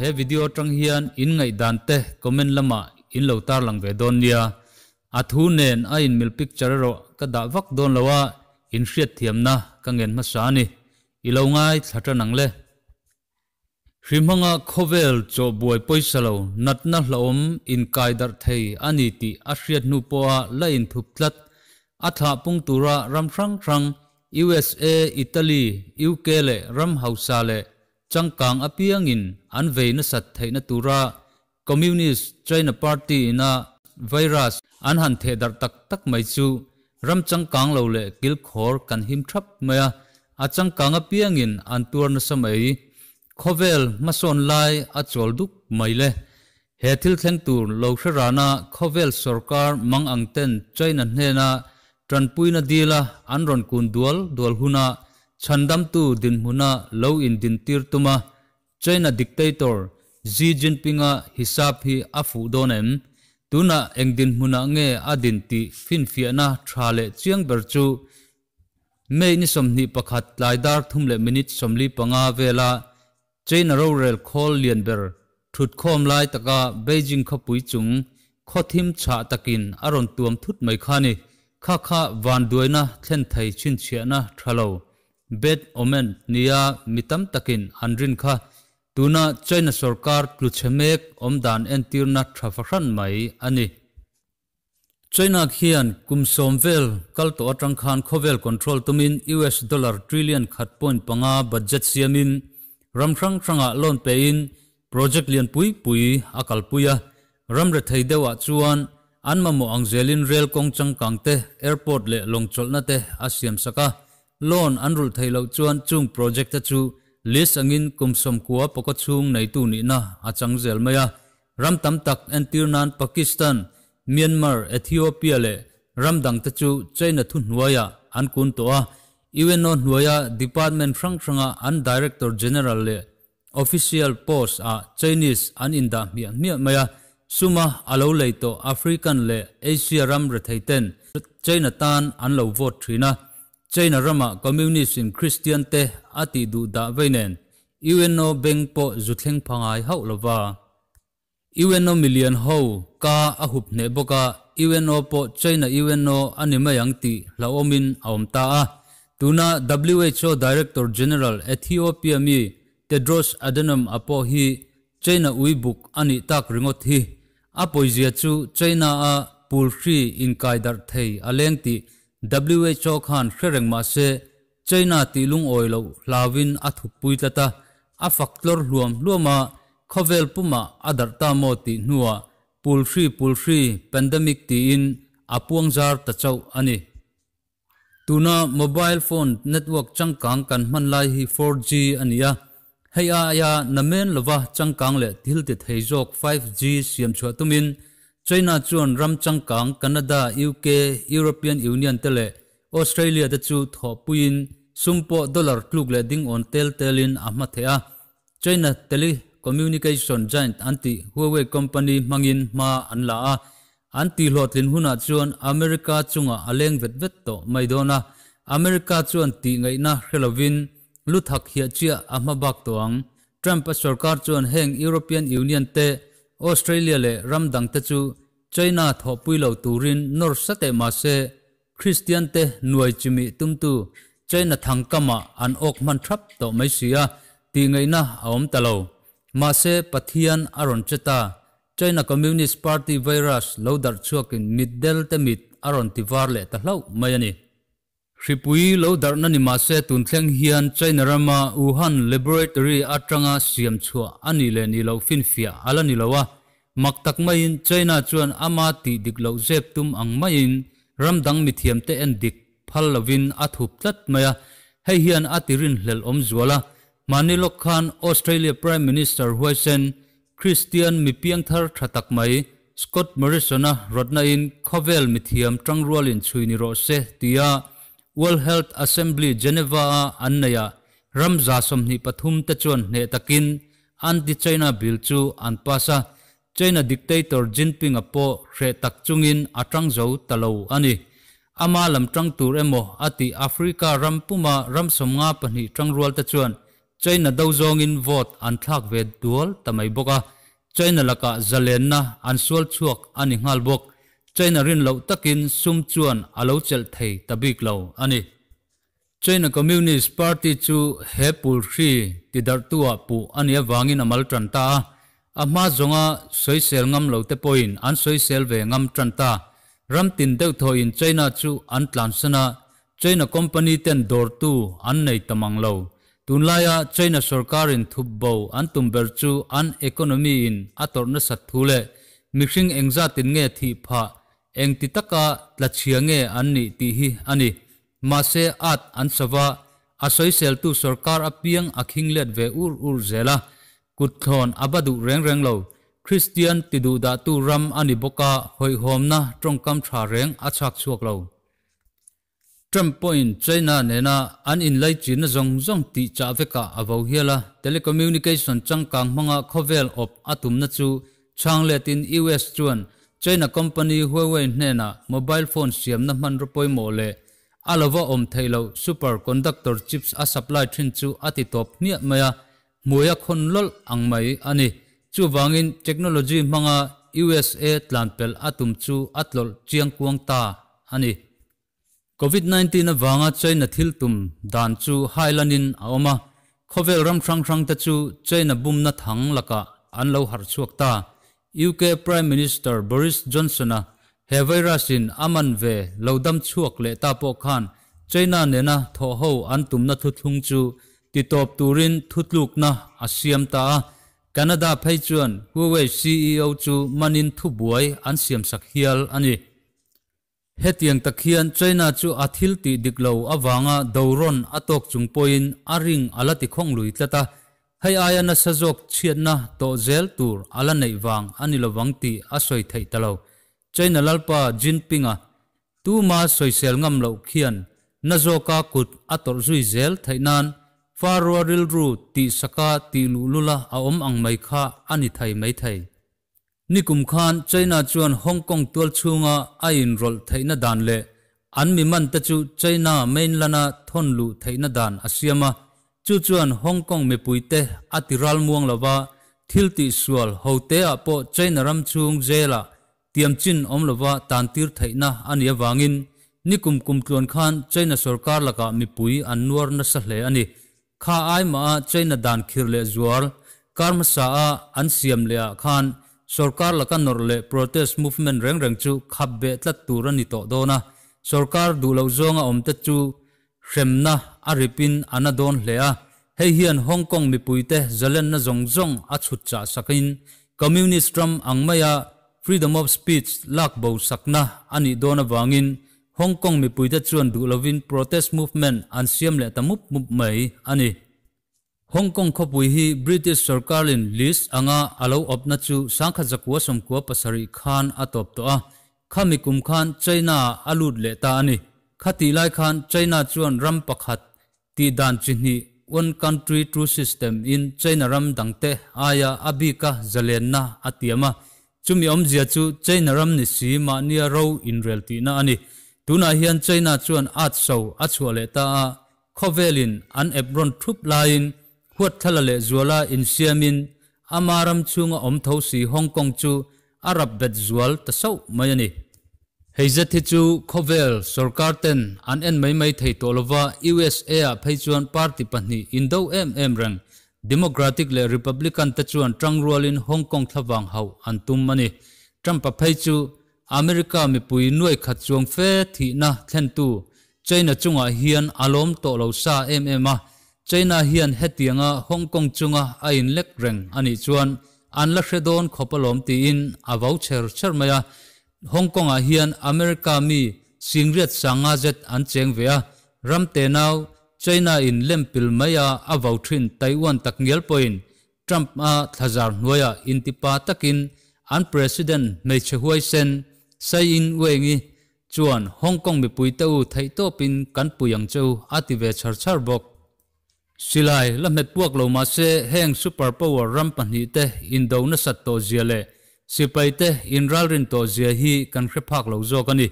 he video tang hian in ngai dan te comment lama in lo tar lang ve don nia a à, thu nen a à, in mil picture ro ka da vak don lawa in hriat thiam na ka ngen ma sa ni i lo ngai thata nang le hri manga khovel cho buai poisa lo nat na hlom in kai dar thei ani à, ti a hriat nu po a la in thup tlat อัฐาปุงตุระรมครั้งครั้ง USA อิตาลีิวเกเลรเฮาวซาเลจังกังอภิยังอินอันเวนสัตเทนตุระคอมมิวนิสต์ไชน่าพาร์ตีนาไวรัสอันหันเทดัดตักตักไม่จูรัมจังกังเลาเลกิลคอร์กันหิมทับเมียอาจังกังอภิยังอินอันตัวนสมัยคอเวลมาสอนไลอาจอลดุกไม่เลเฮทิลเซนตูนเลกชรานาคอเวลสรการมังอังเตนใจนันเฮนา tran puina dila anron kun dual dual huna chandam tu din huna lo in din tir tuma china dictator xi jinping a hisap hi afu donem tuna engdin huna nge adin ti fin fiana thale chiang berchu mei ni somni pakhat laidar thumle minute somli panga vela chain ro rel khol lian ber thut khom lai taka beijing khapui chung khothim cha takin aron tuam thut mai khani ka kha van duai na thlen thai chin chhia na thalo bet omen niya mitam takin andrin kha tuna china sarkar tlu chemek omdan entir na thafahran mai ani china khian kum somvel kal to atang khan khovel control tumin us dollar trillion khat point panga budget siamin ramrang ranga lon pein project lian pui pui akal puya ramre thai dewa chuan an ma mo ang zelin rel kong chang kang te airport le long chol na te asiam saka loan an rul thai lo chuan chung project ta chu lis angin kum som kuwa poko chung nei tu ni na achang zel maya ram tam tak en tirnan pakistan myanmar ethiopia le ram dang ta chu china thun nuaya an kun to a Iweno Nuaya Department Frank Franga an Director General le official post a Chinese an inda mia mia maya suma alo leito african le asia ram retheiten china tan an lo vote thina china rama communist in christian te ati du da veinen uno bengpo zuthleng phangai hau lova uno million ho ka ahup ne boka uno po china uno animayang ti laomin aomta a tuna who director general ethiopia mi tedros adhanom apohi China uibuk ani tak ringot hi a poizia chu China a pulshi in kaidar thei aleng ti WHO khan hrereng ma se China ti lung oi lo hlawin a thu pui tata a luam luam hluama khovel puma adar ta mo ti nuwa pulshi pulshi pandemic ti in apuang jar ta chau ani tuna mobile phone network changkang kan man lai hi 4G ania hay à ah, ya namen lova changkang le thil ti theijok 5G siam chua tumin China chuan ram changkang Canada UK European Union tele Australia te chu tho puin sumpo dollar tluk le ding on tel telin ahma thea China tele communication giant anti Huawei company mangin ma anla a anti lotlin huna chuan America chunga aleng vet vet to maidona America chuan ti ngai na hrelovin ลุทักเฮียเจียอามาบักตวงทรัมป์สรการจวนแห่งยุโรเปียนยูเนียนเตออสเตรเลียเลรัมดังตะจูไชน่าทอปุยเหล่าตูรินนอร์สเตมาเซคริสเตียนเตหน่วยจิมิตุมตูไชน่าทังกามาอันออกมันทรับต่อไม่เสียตีไงนะอมตะโลมาเซปะเทียนอรอนเจตา China Communist Party virus lo dar chuakin mid del te mid aron ti var le ta hlau mai ani Ripui lo darna ni mase tuntleng hian China rama Wuhan Laboratory atanga siam chua ani le ni lo finfia ala ni lowa maktak main China chuan ama ti dik lo zep tum ang main ramdang mithiam te en dik phal lovin athup tlat maya hei hian atirin hlel om zuala manilok khan Australia Prime Minister Huisen Christian mipiang thar thatak mai Scott Morrison a rodna in khovel mithiam tangrual in chhuini ro se tia World Health Assembly Geneva annaya ramza somni pathum te chuan ne takin anti China bill chu an pasa China dictator Jinping apo re tak chungin atang zo talo ani ama lam tang tur emo ati Africa ram puma rampuma ramsomnga pani tangrual te chuan China do zongin vote an thak ve dual tamai boka China laka zalenna an sual chuak ani ngal bok China rin lo takin sum chuan Tà chel thei tabik lo ani. China Communist Party chu he pul hri ti dar tua pu ania wangin amal tran ta a ma zonga soi sel ngam lo te poin an soi sel về ngam tran ta ram tin deu tho in China chu an tlan sana China company ten dor tu an nei tamang lo tunlaya China sarkar in thup bo an tumber chu an economy in ator na sat thule mixing engza tin nghe thi pha eng ti taka tla chiange an ni ti hi ani ma se at an sawa asoi sel tu sarkar apiang akhing let ve ur ur zela kuthon abadu reng reng lo christian ti du da tu ram ani boka hoi hom na trong kam tha reng achak chuak lo tram point china ne na an in lai chin zong zong ti cha ve ka avau hiala telecommunication changkang manga khovel op atum na chu chang tin us chuan China company Huawei nè mobile phone siam na man rupoi mo le alova om thailo superconductor chips a supply thin chu ati top niat maya muya khon lol ang mai ani chu wangin technology manga USA tlanpel atum chu atlol chiang kuang ta ani COVID-19 na wanga China thil tum dan chu hailanin aoma khovel ram thrang thrang ta chu China bum na thang laka an lo har chuak ta UK Prime Minister Boris Johnsona hevairasin aman ve lodam chuak le ta khan China nena tho ho an tumna thu thung chu ti top turin thutluk na asiam ta Canada phai chuan Huawei CEO chu manin thu buai an siam sak hial ani hetiang takhian China chu athil ti diklo awanga doron atok chungpoin aring alati khonglui tlata hay ai anh sẽ zok chuyện na to zel tur ala nei wang ani lo wang ti a soi thei talo na lalpa jin pinga tu ma soi sel ngam lo khian na zoka kut ator zui zel nan faro ril ru ti saka ti lu lula a om ang mai kha ani thai mai thai nikum khan china chuan hong kong tual chunga a in rol thaina dan le an mi man ta chu china main lana thon lu thaina dan asiama chu chuan hong kong me puite atiral muang lova thilti sual hote a po china ram chung jela tiamchin om lova tantir thaina ani awangin nikum kum tlon khan china sarkar laka mipui anwar na sa hle ani kha ai ma china dan khir le zuar karma sa a an siêm le a khan sarkar laka nor le protest movement reng reng chu khap be tlat tur ani to dona sarkar du lo zonga om ta chu hremna a ripin anadon hlea hei hian hong kong mipuite zalen na zong zong a chut cha sakin communist ram angmaya freedom of speech lak bo sakna ani dona wangin hong kong mipuite chuan dulovin protest movement an siam le tamup mup mai ani hong kong khopui hi british sarkarin list anga alo opna chu sangkha zakwa somkwa pasari khan atop to a khami kum khan china alut le ta ani khati lai khan China chuan ram pakhat ti dan chini one country two system in China ram dangte aya abika Zalena atiama chumi om zia chu China ram ni si ma nia ro in reality na ani tuna hian China chuan at so achuale ta a khovelin an ebron thup lain huat thala le zuala in siamin amaram chunga om tho si Hong Kong chu Arab bet zual ta so mayani Heizat hi chu Khovel Sorkarten an en mấy thầy tổ tolova USA a phei chuan party pahni indo em em rang Democratic le Republican ta chuan tangrual lên Hong Kong vang ho an tum mani Trump a phei chu America mi pui nuai khat chuang fe thi na thlen tu China chunga hian alom tổ lo sa em em a China tiếng hetianga Hong Kong chunga a in lek reng ani chuan an la hredon khopalom ti in avau cher cher maya Hong Kong a hian America mi singriat sanga zet an cheng vea ramte nau China in lempil maya a vau thin Taiwan tak ngel poin Trump a thazar noya in tipa takin an president mei chehuai sen sai in wengi chuan Hong Kong mi pui tau thai to pin kan puyang chau ati ve char char bok silai la met puak lo ma se heng power, ram pan hi te in do na sat to ziale सिपाईते इनराल रिंतो जेही कनखेपाक लौजोकनी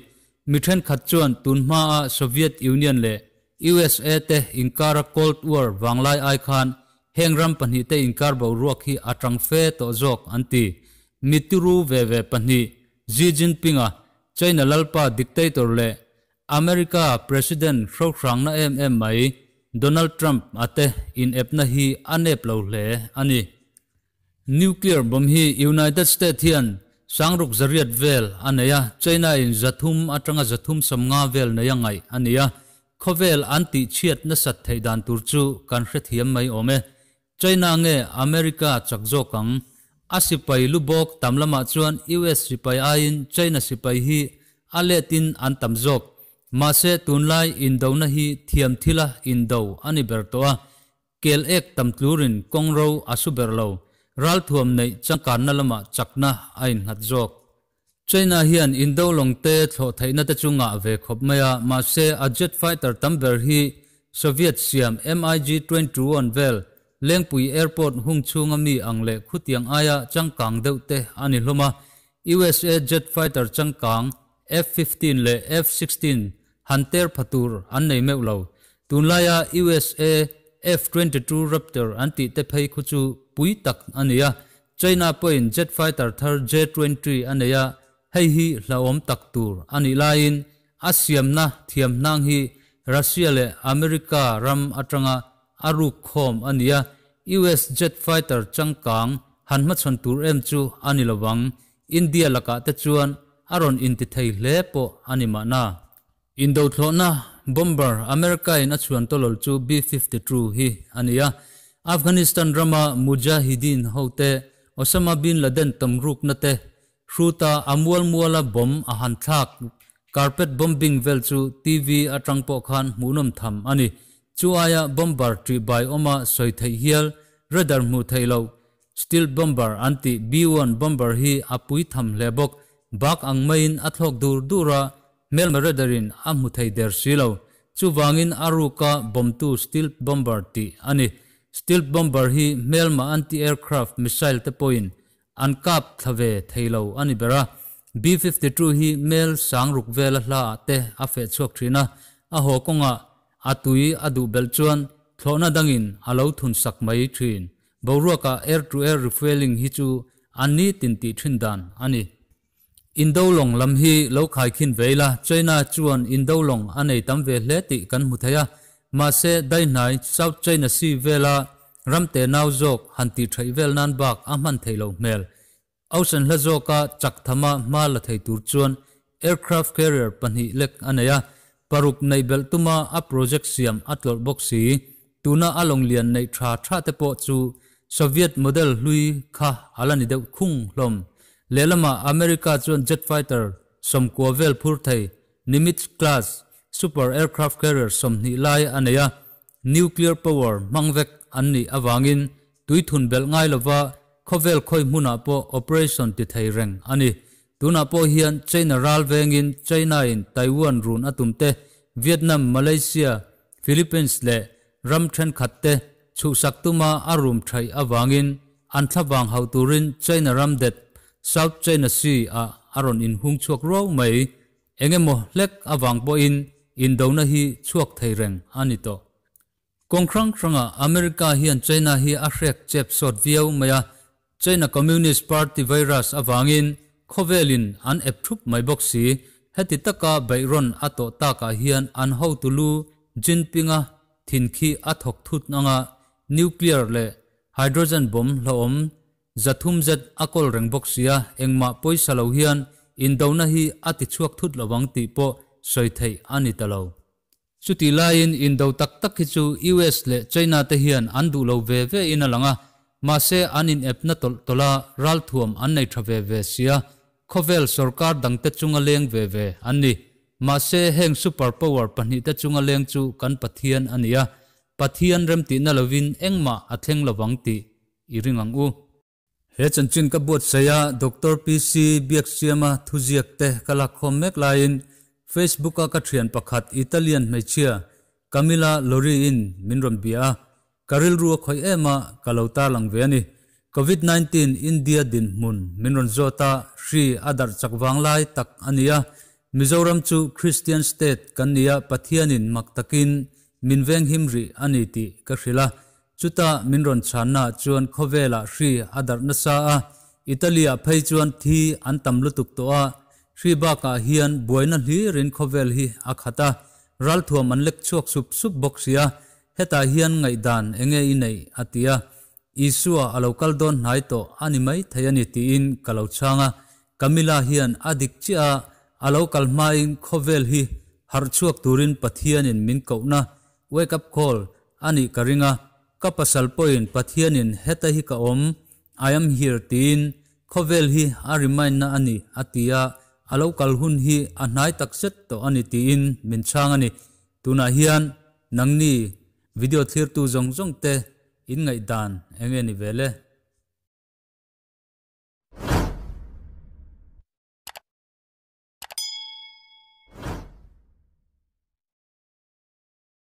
मिथेन खचुन तुनमा Soviet Union ले यूएसए ते इंकार कोल्ड वॉर वांगलाई आई खान हेंगराम पन्ही ते इंकार बौरुख ही अट्रंगफे तो जोक अंति मितुरु वेवे पन्ही जी जिनपिंग चाइना ललपा डिक्टेटर ले अमेरिका प्रेसिडेंट फ्रोफ्रांग ना एम एम मई डोनाल्ड ट्रंप अते इन एपना ही अनेप लौले अनि nuclear bom hi United States hian sangruk zariat vel anaya China in zathum atanga zathum samnga vel na yangai ania khovel anti chiat na sat theidan tur chu kan hre thiam mai ome China nge America chakzo kang asipai lubok tamlama chuan US sipai ain China sipai hi aletin an tamzok mase tunlai in do na hi thiam thila in do ani bertoa kel ek tamtlurin kongro asuberlo ral thuam nei changkan na lama chakna ain hat jok China hian in do long te thlo theina te chunga ve khop maya ma se a jet fighter tamber hi Soviet Siam MiG 21 vel Lengpui Airport hung chunga mi angle khutiang aya changkang deuh te ani hloma USA jet fighter changkang F-15 le F-16 hanter phatur an nei meu lo tunlaya USA F-22 Raptor anti te pay khu chu pui anh ania China point jet fighter thar J-20 ania hay hi laom tak tur ani lain asiam na thiam nang hi Russia le America ram atanga aru khom ania US jet fighter chăng changkang hanma chon tur em chu ani lawang India laka te chuan aron in ti thei le po ani ma na in do thlo na bomber America in achuan tolol chu B52 hi ania Afghanistan drama Mujahideen hote Osama bin Laden tamruk nate ruta amwal muala bom ahan thak carpet bombing vel chu TV atangpo khan munom tham ani chuaya bomber tri by oma soithai hial radar mu thailo steel bomber anti B1 bomber hi apui tham lebok bak angmain athok dur dura mel maradarin amuthai der silo chuwangin aruka bomtu steel bomber ti ani steel bomber hi melma anti aircraft missile te poin ankap thave theilo ani bera B52 hi mel sangruk vela hla te afe chok thina a ho konga atui adu belchuan thlona dangin alo thun sak mai thin boruaka air to air refueling hi chu ani tinti thin dan ani Indolong lam hi lo khai khin veila China chuan Indolong anei tam ve hle ti kan mu theya ma se dai nai South China Sea vela ramte nau jok hanti thai vel nan lâu aman theilo Sen ocean la cả chak thama mà la thei tur chuan aircraft carrier panhi lek anaya paruk nei bel tuma a project siam atlor boxi tuna along lian nei tra tra te po chu soviet model lui kha alani deuh khung hlom lelama America chuan jet fighter som kuavel phur thei Nimitz class super aircraft carrier som ni lai aneya nuclear power mangvek anni awangin tuithun bel ngai lova khovel khoi muna po operation ti thei reng ani tuna po hian China ral vengin China in Taiwan run atumte Vietnam Malaysia Philippines le ramthen khatte chu saktuma arum thai awangin anthlawang hauturin China ramdet s o i na si a haron in hum chuk ro mai engemo l e k awang bo in indonahi chuk thaireng ani to k o n g k r a n g khrang a merika hian china hi arek chep sot v i o maya china communist party virus awangin khovelin an ep thup mai boxi heti taka bairon ato taka hian an h o to lu jinpinga thin k i athok thut nanga nuclear le hydrogen bomb lo o zathum zet akol reng box ya engma poisa lo hian in dona hi ati chuak thut lawang ti po soi thei ani talo chuti lain in do tak tak hi chu US le China te hian an du lo ve ve in alanga ma se an in ep na tol tola ral thuam an nei thave ve sia khovel sarkar dang te chunga leng ve ve ani ma se heng super power pani te chunga leng chu kan pathian ania pathian rem ti na lovin engma atheng lawang ti iringang u he chân chin ka bot saya doctor pc Biệt biak siama thujiak te kala khom mek lain facebook ka thian pakhat italian mechia camila lori in minrom bia karil ru khoi ema kalauta langve ani covid 19 india din mun minron zota Sri adar chakwang lai tak ania mizoram chu christian state kania pathianin maktakin minveng himri aniti ka hrila ta minh chuta minron na chuan là hri adar na a italia phải chuan thi an tâm lutuk tục a hri ba hiền hian boina hli rin khovel hi a khata ral thuam an lek chuak sup sup boxia heta hian ngai dan enge i nei atia isua alokal don nai to ani mai thayani ti in kalau changa kamila hiền adik chi a alokal mai khovel hi har chuak turin pathian in min na wake up call ani karinga Ka pa salpoin pat hiyanin heta hi ka om, ayam hir ti in, kawel hi a rimay na ani atiya, alaw kalhun hi anay taksit to ani ti in, min changani. Tuna hiyan, nangni, video thir tu zong zong te, in ngay dan, enge vele.